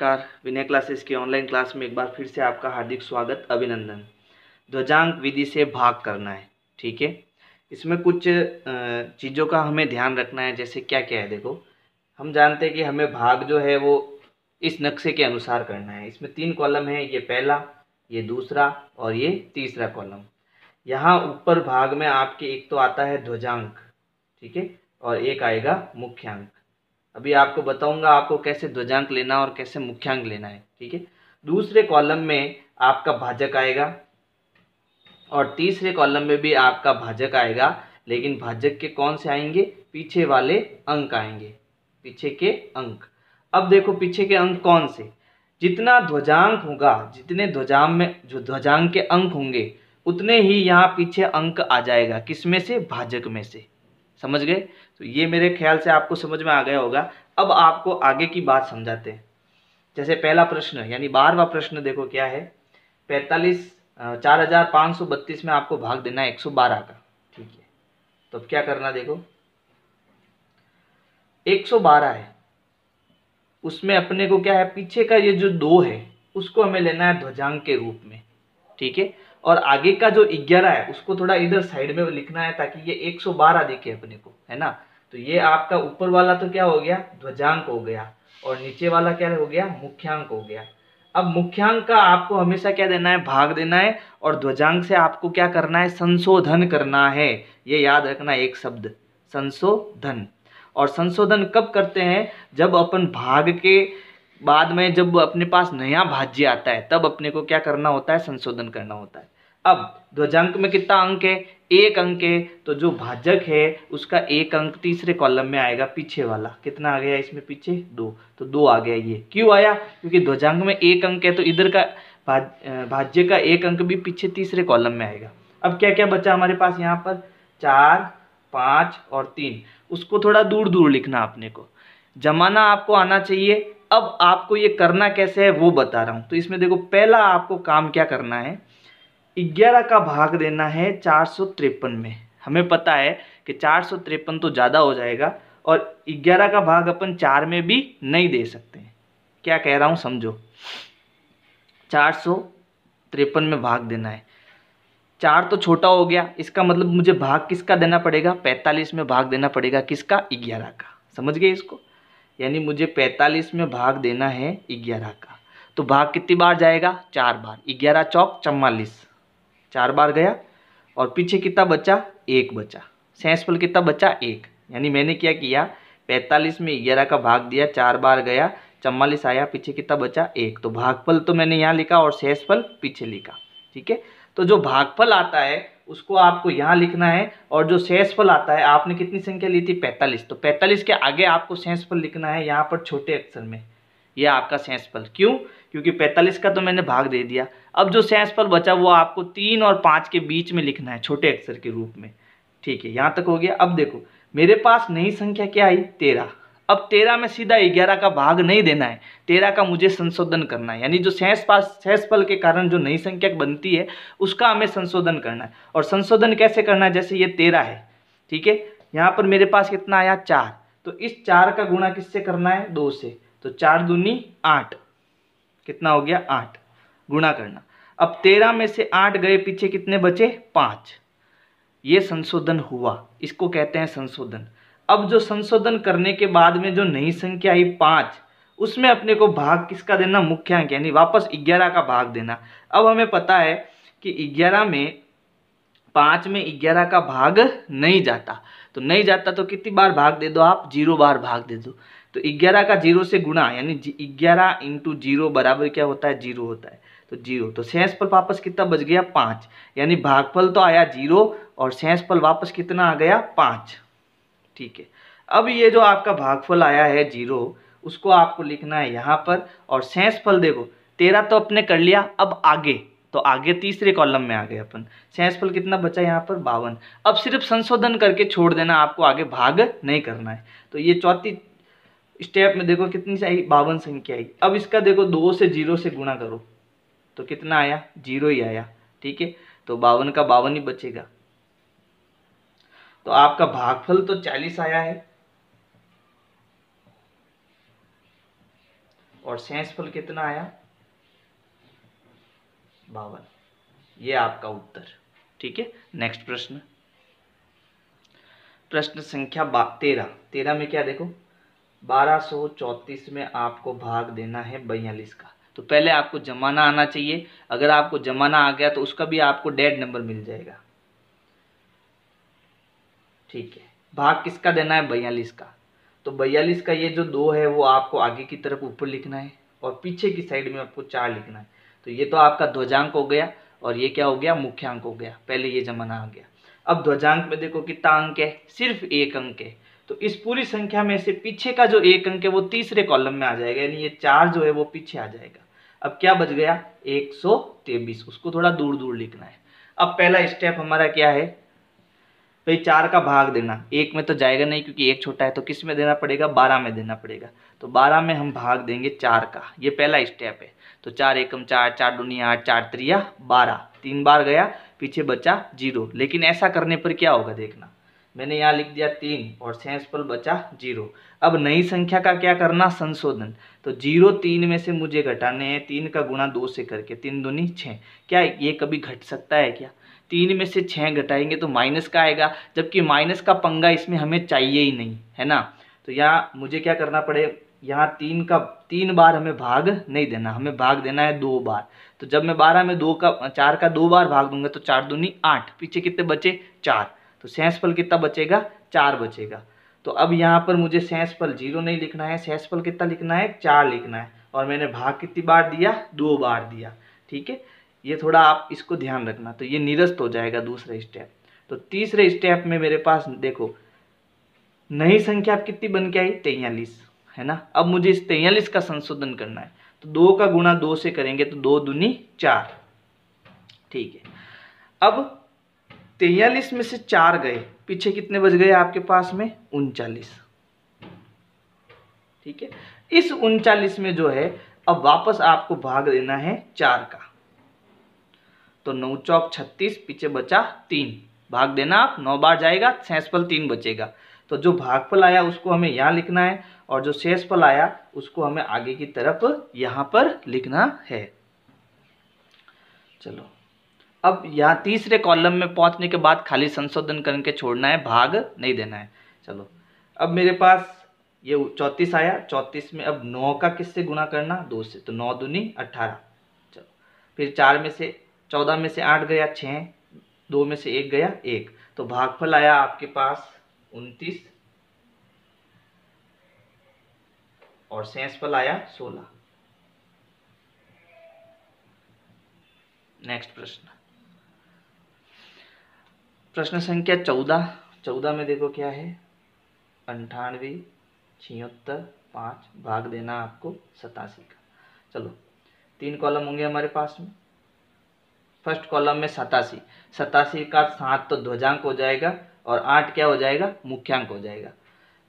नमस्कार विनय क्लासेस की online class में एक बार फिर से आपका हार्दिक स्वागत अभिनंदन ध्वजांक विधि से भाग करना है ठीक है इसमें कुछ चीज़ों का हमें ध्यान रखना है जैसे क्या क्या है देखो हम जानते हैं कि हमें भाग जो है वो इस नक्शे के अनुसार करना है इसमें तीन कॉलम है ये पहला ये दूसरा और ये तीसरा कॉलम यहाँ ऊपर भाग में आपके एक तो आता है ध्वजांक ठीक है और एक आएगा मुख्यांक अभी आपको बताऊंगा आपको कैसे ध्वजांक लेना और कैसे मुख्यांक लेना है ठीक है दूसरे कॉलम में आपका भाजक आएगा और तीसरे कॉलम में भी आपका भाजक आएगा लेकिन भाजक के कौन से आएंगे पीछे वाले अंक आएंगे पीछे के अंक अब देखो पीछे के अंक कौन से जितना ध्वजांक होगा जितने ध्वजांक में जो ध्वजांक के अंक होंगे उतने ही यहाँ पीछे अंक आ जाएगा किसमें से भाजक में से समझ गए तो ये मेरे ख्याल से आपको समझ में आ गया होगा अब आपको आगे की बात समझाते हैं जैसे पहला प्रश्न यानी बारहवा प्रश्न देखो क्या है पैंतालीस चार हजार पाँच सौ बत्तीस में आपको भाग देना है एक सौ बारह का ठीक है तो अब क्या करना देखो एक सौ बारह है उसमें अपने को क्या है पीछे का ये जो दो है उसको हमें लेना है ध्वजांक के रूप में ठीक है और आगे का जो ग्यारह है उसको थोड़ा इधर साइड में लिखना है ताकि ये एक सौ बारह दिखे अपने को है ना तो ये आपका ऊपर वाला तो क्या हो गया ध्वजांक हो गया और नीचे वाला क्या हो गया मुख्यांक हो गया अब मुख्यांक का आपको हमेशा क्या देना है भाग देना है और ध्वजांक से आपको क्या करना है संशोधन करना है ये याद रखना एक शब्द संशोधन और संशोधन कब करते हैं जब अपन भाग के बाद में जब अपने पास नया भाज्य आता है तब अपने को क्या करना होता है संशोधन करना होता है अब ध्वजांक में कितना अंक है एक अंक है तो जो भाजक है उसका एक अंक तीसरे कॉलम में आएगा पीछे वाला कितना आ गया इसमें पीछे दो तो दो आ गया ये क्यों आया क्योंकि ध्वजांक में एक अंक है तो इधर का भाज्य का एक अंक भी पीछे तीसरे कॉलम में आएगा अब क्या क्या बचा हमारे पास यहाँ पर चार पाँच और तीन उसको थोड़ा दूर दूर लिखना अपने को जमाना आपको आना चाहिए अब आपको ये करना कैसे है वो बता रहा हूँ तो इसमें देखो पहला आपको काम क्या करना है ग्यारह का भाग देना है चार में हमें पता है कि चार तो ज़्यादा हो जाएगा और ग्यारह का भाग अपन चार में भी नहीं दे सकते क्या कह रहा हूँ समझो चार त्रेपन में भाग देना है चार तो छोटा हो गया इसका मतलब मुझे भाग किसका देना पड़ेगा पैंतालीस में भाग देना पड़ेगा किसका ग्यारह का समझ गए इसको यानी मुझे पैंतालीस में भाग देना है ग्यारह का तो भाग कितनी बार जाएगा चार बार ग्यारह चौक चम्वालीस चार बार गया और पीछे कितना बचा एक बचा सेंसफुल कितना बचा एक यानी मैंने क्या किया पैंतालीस में ग्यारह का भाग दिया चार बार गया चम्वालीस आया पीछे कितना बचा एक तो भागफल तो मैंने यहाँ लिखा और शेषफल पीछे लिखा ठीक है तो जो भागफल आता है उसको आपको यहाँ लिखना है और जो सेसफल आता है आपने कितनी संख्या ली थी पैंतालीस तो पैंतालीस के आगे आपको सेसफल लिखना है यहाँ पर छोटे अक्षर में ये आपका सेसफल क्यों क्योंकि पैंतालीस का तो मैंने भाग दे दिया अब जो सेसफल बचा वो आपको तीन और पाँच के बीच में लिखना है छोटे अक्षर के रूप में ठीक है यहाँ तक हो गया अब देखो मेरे पास नई संख्या क्या आई तेरह अब तेरह में सीधा ग्यारह का भाग नहीं देना है तेरह का मुझे संशोधन करना है यानी जो सहस पास सहस पल के कारण जो नई संख्यक बनती है उसका हमें संशोधन करना है और संशोधन कैसे करना है जैसे ये तेरह है ठीक है यहाँ पर मेरे पास कितना आया चार तो इस चार का गुणा किससे करना है दो से तो चार दूनी आठ कितना हो गया आठ गुणा करना अब तेरह में से आठ गए पीछे कितने बचे पाँच ये संशोधन हुआ इसको कहते हैं संशोधन अब जो संशोधन करने के बाद में जो नई संख्या आई पाँच उसमें अपने को भाग किसका देना मुख्य अंक यानी वापस ग्यारह का भाग देना अब हमें पता है कि ग्यारह में पाँच में ग्यारह का भाग नहीं जाता तो नहीं जाता तो कितनी बार भाग दे दो आप जीरो बार भाग दे दो तो ग्यारह का जीरो से गुणा यानी ग्यारह इंटू जीरो बराबर क्या होता है जीरो होता है तो जीरो तो शेष पर वापस कितना बच गया पाँच यानी भागफल तो आया जीरो और शेष पर वापस कितना आ गया पाँच ठीक है अब ये जो आपका भागफल आया है जीरो उसको आपको लिखना है यहाँ पर और सेंस फल देखो तेरह तो अपने कर लिया अब आगे तो आगे तीसरे कॉलम में आ गए अपन सेंस फल कितना बचा यहाँ पर बावन अब सिर्फ संशोधन करके छोड़ देना आपको आगे भाग नहीं करना है तो ये चौथी स्टेप में देखो कितनी आई बावन संख्या आई अब इसका देखो दो से जीरो से गुणा करो तो कितना आया जीरो ही आया ठीक है तो बावन का बावन ही बचेगा तो आपका भागफल तो चालीस आया है और फल कितना आया बावन ये आपका उत्तर ठीक है नेक्स्ट प्रश्न प्रश्न संख्या बा तेरह तेरह में क्या देखो बारह सौ चौंतीस में आपको भाग देना है बयालीस का तो पहले आपको जमाना आना चाहिए अगर आपको जमाना आ गया तो उसका भी आपको डेड नंबर मिल जाएगा ठीक है भाग किसका देना है बयालीस का तो बयालीस का ये जो दो है वो आपको आगे की तरफ ऊपर लिखना है और पीछे की साइड में आपको चार लिखना है तो ये तो आपका ध्वजांक हो गया और ये क्या हो गया मुख्यांक हो गया पहले ये जमाना आ गया अब ध्वजांक में देखो कितना अंक है सिर्फ एक अंक है तो इस पूरी संख्या में से पीछे का जो एक अंक है वो तीसरे कॉलम में आ जाएगा यानी ये चार जो है वो पीछे आ जाएगा अब क्या बच गया एक सौ तेबीस उसको थोड़ा दूर दूर लिखना है अब पहला स्टेप हमारा क्या है तो ये चार का भाग देना एक में तो जाएगा नहीं क्योंकि एक छोटा है तो किस में देना पड़ेगा बारह में देना पड़ेगा तो बारह में हम भाग देंगे चार का ये पहला स्टेप है तो चार एकम चार चार दुनिया आठ चार त्रिया बारह तीन बार गया पीछे बचा जीरो लेकिन ऐसा करने पर क्या होगा देखना मैंने यहाँ लिख दिया तीन और सेंस पर बचा जीरो अब नई संख्या का क्या करना संशोधन तो जीरो तीन में से मुझे घटाने हैं तीन का गुणा दो से करके तीन दुनी छः क्या ये कभी घट सकता है क्या तीन में से छः घटाएंगे तो माइनस का आएगा जबकि माइनस का पंगा इसमें हमें चाहिए ही नहीं है ना तो यहाँ मुझे क्या करना पड़े यहाँ तीन का तीन बार हमें भाग नहीं देना हमें भाग देना है दो बार तो जब मैं बारह में दो का चार का दो बार भाग दूंगा तो चार दूनी आठ पीछे कितने बचे चार तो फल कितना बचेगा चार बचेगा तो अब यहाँ पर मुझे सहसफल जीरो नहीं लिखना है फल कितना लिखना है चार लिखना है और मैंने भाग कितनी बार दिया दो बार दिया ठीक है ये थोड़ा आप इसको ध्यान रखना तो ये निरस्त हो जाएगा दूसरे स्टेप तो तीसरे स्टेप में मेरे पास देखो नई संख्या कितनी बन के आई तैयलीस है ना अब मुझे इस तैयलीस का संशोधन करना है तो दो का गुणा दो से करेंगे तो दो दुनी चार ठीक है अब तैयलीस में से चार गए पीछे कितने बज गए आपके पास में उनचालीस ठीक है इस उनचालीस में जो है अब वापस आपको भाग देना है चार का तो नौ चौक छत्तीस पीछे बचा तीन भाग देना आप नौ बार जाएगा फल तीन बचेगा तो जो भागफल आया उसको हमें यहाँ लिखना है और जो शेष फल आया उसको हमें आगे की तरफ यहाँ पर लिखना है चलो अब यहाँ तीसरे कॉलम में पहुँचने के बाद खाली संशोधन करके छोड़ना है भाग नहीं देना है चलो अब मेरे पास ये चौंतीस आया चौंतीस में अब नौ का किससे गुणा करना दो से तो नौ दूनी अट्ठारह चलो फिर चार में से चौदह में से आठ गया छः दो में से एक गया एक तो भागफल आया आपके पास उनतीस और सेंसफल आया सोलह नेक्स्ट प्रश्न प्रश्न संख्या चौदह चौदह में देखो क्या है अंठानवे छिहत्तर पाँच भाग देना आपको सतासी का चलो तीन कॉलम होंगे हमारे पास में फर्स्ट कॉलम में सतासी सतासी का सात तो ध्वजांक हो जाएगा और आठ क्या हो जाएगा मुख्यांक हो जाएगा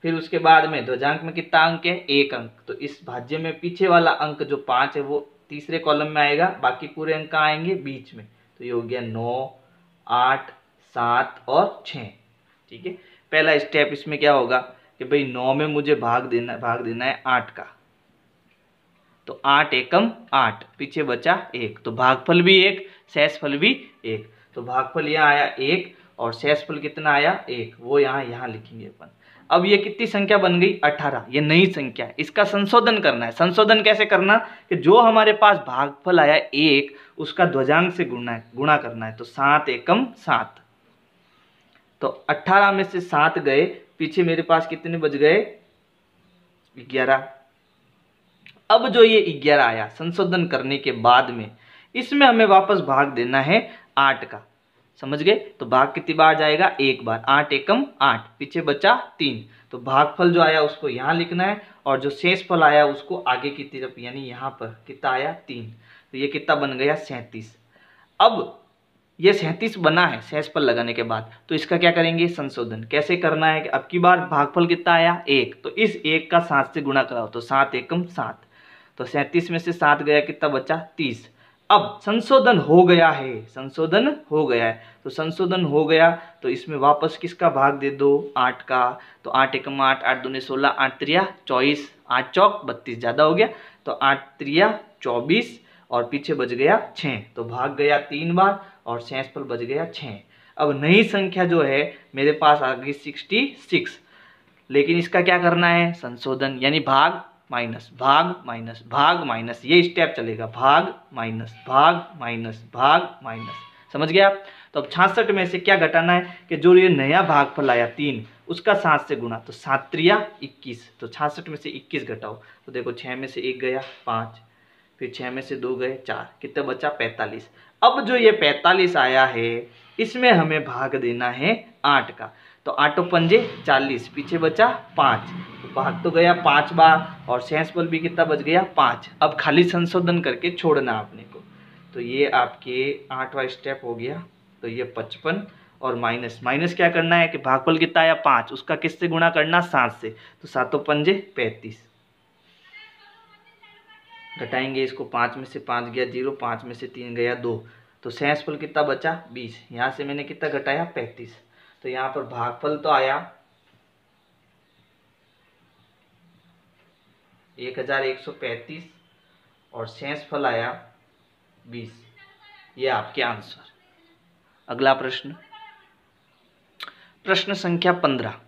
फिर उसके बाद में ध्वजांक में कितना अंक है एक अंक तो इस भाज्य में पीछे वाला अंक जो पाँच है वो तीसरे कॉलम में आएगा बाकी पूरे अंक आएंगे बीच में तो ये हो गया नौ आठ सात और छ ठीक है पहला स्टेप इसमें क्या होगा कि भाई नौ में मुझे भाग देना भाग देना है आठ का तो आठ एकम आठ पीछे बचा एक तो भागफल भी एक सेसफल भी एक तो भागफल यहाँ आया एक और सेसफल कितना आया एक वो यहाँ यहाँ लिखेंगे अपन अब ये कितनी संख्या बन गई अठारह ये नई संख्या है इसका संशोधन करना है संशोधन कैसे करना कि जो हमारे पास भागफल आया एक उसका ध्वजांक से गुणा है गुणा करना है तो सात एकम सात तो अट्ठारह में से सात गए पीछे मेरे पास कितने बज गए ग्यारह अब जो ये ग्यारह आया संशोधन करने के बाद में इसमें हमें वापस भाग देना है आठ का समझ गए तो भाग कितनी बार जाएगा एक बार आठ एकम आठ पीछे बचा तीन तो भागफल जो आया उसको यहाँ लिखना है और जो शेष फल आया उसको आगे की तरफ यानी यहाँ पर कितना आया तीन तो ये कितना बन गया सैंतीस अब ये सैंतीस बना है शेष फल लगाने के बाद तो इसका क्या करेंगे संशोधन कैसे करना है कि अब की बार भागफल कितना आया एक तो इस एक का सात से गुणा कराओ तो सात एकम सात तो सैंतीस में से सात गया कितना बचा तीस अब संशोधन हो गया है संशोधन हो गया है तो संशोधन हो गया तो इसमें वापस किसका भाग दे दो आठ का तो आठ एकम आठ आठ दो सोलह आठ त्रिया चौबीस आठ चौक बत्तीस ज़्यादा हो गया तो आठ त्रिया चौबीस और पीछे बच गया छः तो भाग गया तीन बार और सेंस पर बच गया छः अब नई संख्या जो है मेरे पास आ गई सिक्सटी सिक्स लेकिन इसका क्या करना है संशोधन यानी भाग माइनस भाग माइनस भाग माइनस ये स्टेप चलेगा भाग माइनस भाग माइनस भाग माइनस समझ गया तो अब छासठ में से क्या घटाना है कि जो ये नया भाग फल आया तीन उसका सात से गुणा तो सात इक्कीस तो छासठ में से इक्कीस घटाओ तो देखो छः में से एक गया पाँच फिर छः में से दो गए चार कितना बचा पैंतालीस अब जो ये पैंतालीस आया है इसमें हमें भाग देना है आठ का तो आठों पंजे चालीस पीछे बचा पाँच तो भाग तो गया पाँच बार और सेंस बल भी कितना बच गया पाँच अब खाली संशोधन करके छोड़ना आपने को तो ये आपके आठवा स्टेप हो गया तो ये पचपन और माइनस माइनस क्या करना है कि भागफल कितना आया पाँच उसका किससे गुणा करना सात से तो सातों पंजे पैंतीस घटाएंगे इसको पाँच में से पाँच गया जीरो पाँच में से तीन गया दो तो सैंस फल कितना बचा बीस यहाँ से मैंने कितना घटाया पैंतीस तो यहाँ पर भागफल तो आया एक हजार एक सौ पैंतीस और शेष फल आया बीस ये आपके आंसर अगला प्रश्न प्रश्न संख्या पंद्रह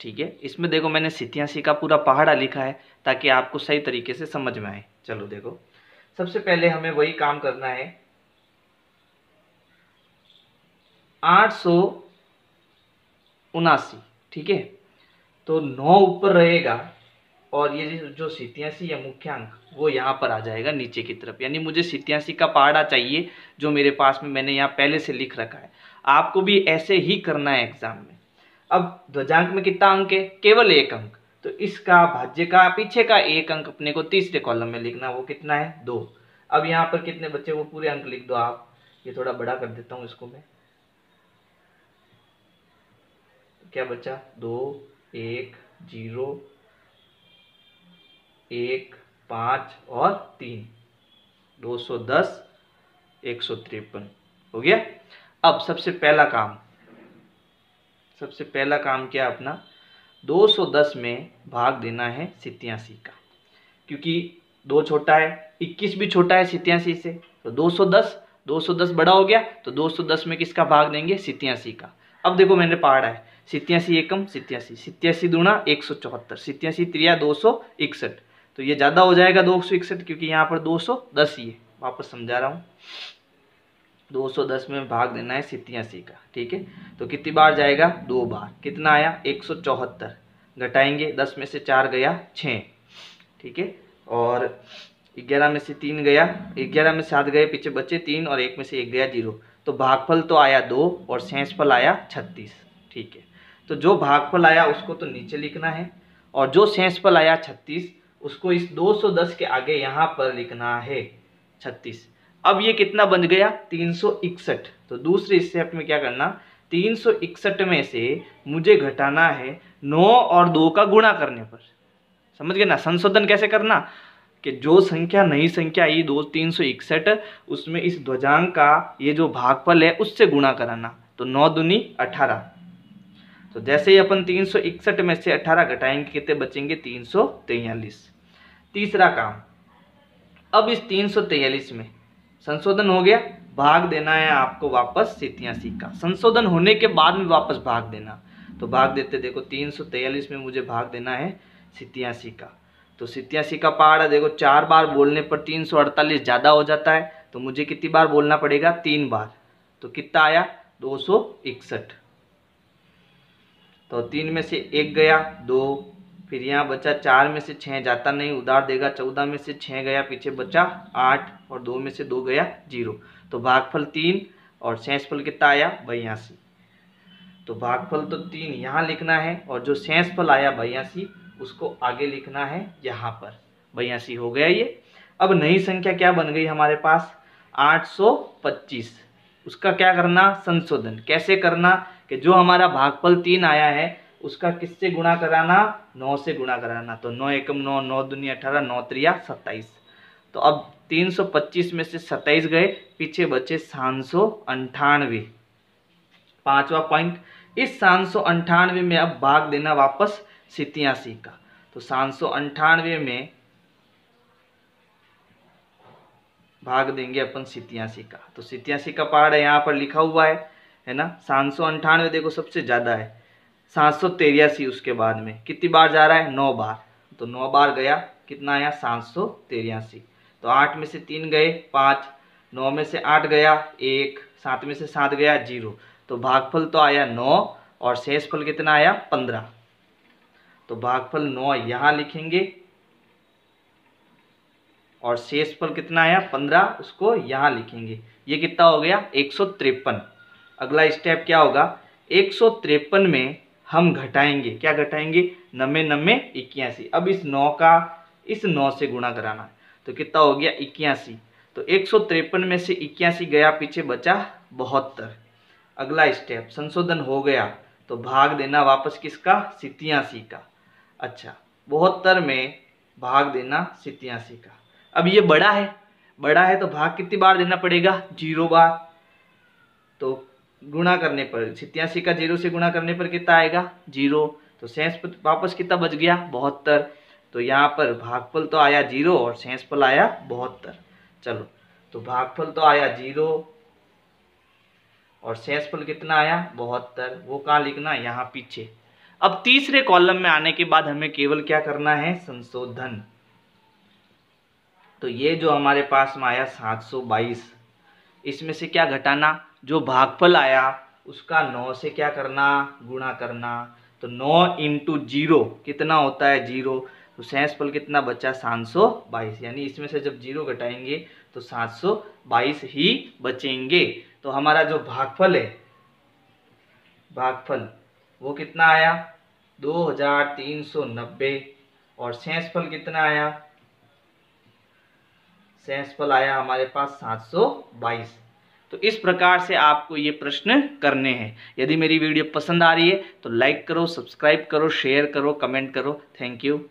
ठीक है इसमें देखो मैंने सितियासी का पूरा पहाड़ा लिखा है ताकि आपको सही तरीके से समझ में आए चलो देखो सबसे पहले हमें वही काम करना है आठ सौ उनासी ठीक है तो नौ ऊपर रहेगा और ये जो सितयासी या मुख्यांक वो यहाँ पर आ जाएगा नीचे की तरफ यानी मुझे सितयासी का पहाड़ा चाहिए जो मेरे पास में मैंने यहाँ पहले से लिख रखा है आपको भी ऐसे ही करना है एग्जाम में अब ध्वजांक में कितना अंक है केवल एक अंक तो इसका भाज्य का पीछे का एक अंक अपने को तीसरे कॉलम में लिखना वो कितना है दो अब यहाँ पर कितने बच्चे वो पूरे अंक लिख दो आप ये थोड़ा बड़ा कर देता हूँ इसको मैं क्या बचा दो एक जीरो एक पाँच और तीन दो सौ दस एक सौ तिरपन हो गया अब सबसे पहला काम सबसे पहला काम क्या अपना 210 में भाग देना है सितयासी का क्योंकि दो छोटा है 21 भी छोटा है सितयासी से तो 210 210 बड़ा हो गया तो 210 में किसका भाग देंगे सितयासी का अब देखो मैंने पहाड़ा है सितयासी एकम सितयासी सितयासी दूना एक सौ चौहत्तर सितयासी त्रिया दो सौ इकसठ तो ये ज़्यादा हो जाएगा दो सौ इकसठ क्योंकि यहाँ पर दो सौ दस ही है वापस समझा रहा हूँ दो सौ दस में भाग देना है सितयासी का ठीक है तो कितनी बार जाएगा दो बार कितना आया एक सौ चौहत्तर घटाएंगे दस में से चार गया छः ठीक है और ग्यारह में से तीन गया ग्यारह में सात गए पीछे बच्चे तीन और एक में से एक गया जीरो तो भागफल तो आया दो और शेषफल आया छत्तीस ठीक है तो जो भागफल आया उसको तो नीचे लिखना है और जो शेषफल आया छत्तीस उसको इस 210 के आगे यहाँ पर लिखना है छत्तीस अब ये कितना बन गया तीन तो दूसरे स्टेप में क्या करना तीन में से मुझे घटाना है नौ और दो का गुणा करने पर समझ गए ना संशोधन कैसे करना कि जो संख्या नई संख्या आई दो तीन सौ इकसठ उसमें इस ध्वजांग का ये जो भागफल है उससे गुणा कराना तो नौ दुनी अठारह तो जैसे ही अपन तीन सौ इकसठ में से अठारह घटाएंगे कितने बचेंगे तीन सौ तैयलीस तीसरा काम अब इस तीन सौ तैयलीस में संशोधन हो गया भाग देना है आपको वापस सितियासी का संशोधन होने के बाद में वापस भाग देना तो भाग देते देखो तीन में मुझे भाग देना है सितियासी का तो सितयासी का पहाड़ देखो चार बार बोलने पर तीन सौ अड़तालीस ज़्यादा हो जाता है तो मुझे कितनी बार बोलना पड़ेगा तीन बार तो कितना आया दो सौ इकसठ तो तीन में से एक गया दो फिर यहाँ बचा चार में से छः जाता नहीं उधार देगा चौदह में से छः गया पीछे बचा आठ और दो में से दो गया जीरो तो भागफल तीन और फल कितना आया बयासी तो भागफल तो तीन यहाँ लिखना है और जो फल आया बयासी उसको आगे लिखना है यहाँ पर बयासी हो गया ये अब नई संख्या क्या बन गई हमारे पास 825 उसका क्या करना संशोधन कैसे करना कि जो हमारा भागफल तीन आया है उसका किससे गुणा कराना नौ से गुणा कराना तो नौ एकम नौ नौ दुनिया अठारह नौ त्रिया सत्ताईस तो अब 325 में से 27 गए पीछे बचे सात सौ अंठानवे पांचवा पॉइंट इस सात सौ अंठानवे में अब भाग देना वापस सितयासी का तो सात सौ अंठानवे में भाग देंगे अपन सितयासी का तो सितयासी का पहाड़ है यहाँ पर लिखा हुआ है है ना सात सौ अंठानवे देखो सबसे ज़्यादा है सात सौ तेरासी उसके बाद में कितनी बार जा रहा है नौ बार तो नौ बार गया कितना आया सात सौ तेरासी तो आठ में से तीन गए पाँच नौ में से आठ गया एक सात में से सात गया जीरो तो भागफल तो आया नौ और शेष फल कितना आया पंद्रह तो भागफल नौ यहाँ लिखेंगे और शेष फल कितना आया पंद्रह उसको यहाँ लिखेंगे ये कितना हो गया एक सौ अगला स्टेप क्या होगा एक सौ में हम घटाएंगे क्या घटाएंगे नब्बे नब्बे इक्यासी अब इस नौ का इस नौ से गुणा कराना है तो कितना हो गया इक्यासी तो एक सौ में से इक्यासी गया पीछे बचा बहत्तर अगला स्टेप संशोधन हो गया तो भाग देना वापस किसका सितियासी का अच्छा बहत्तर में भाग देना सितयासी का अब ये बड़ा है बड़ा है तो भाग कितनी बार देना पड़ेगा जीरो बार तो गुणा करने पर सितयासी का जीरो से गुणा करने पर कितना आएगा जीरो तो सेंस वापस कितना बच गया बहत्तर तो यहाँ पर भागफल तो आया जीरो और सेंसफल आया बहत्तर चलो तो भागफल तो आया जीरो और सेंसफल कितना आया बहत्तर वो कहाँ लिखना यहाँ पीछे अब तीसरे कॉलम में आने के बाद हमें केवल क्या करना है संशोधन तो ये जो हमारे पास में आया 722 इसमें से क्या घटाना जो भागफल आया उसका 9 से क्या करना गुणा करना तो 9 इंटू जीरो कितना होता है जीरो तो सैंसफल कितना बचा 722 यानी इसमें से जब जीरो घटाएंगे तो 722 ही बचेंगे तो हमारा जो भागफल है भागफल वो कितना आया 2390 और सेंसफल कितना आया सेंसफल आया हमारे पास 722 तो इस प्रकार से आपको ये प्रश्न करने हैं यदि मेरी वीडियो पसंद आ रही है तो लाइक करो सब्सक्राइब करो शेयर करो कमेंट करो थैंक यू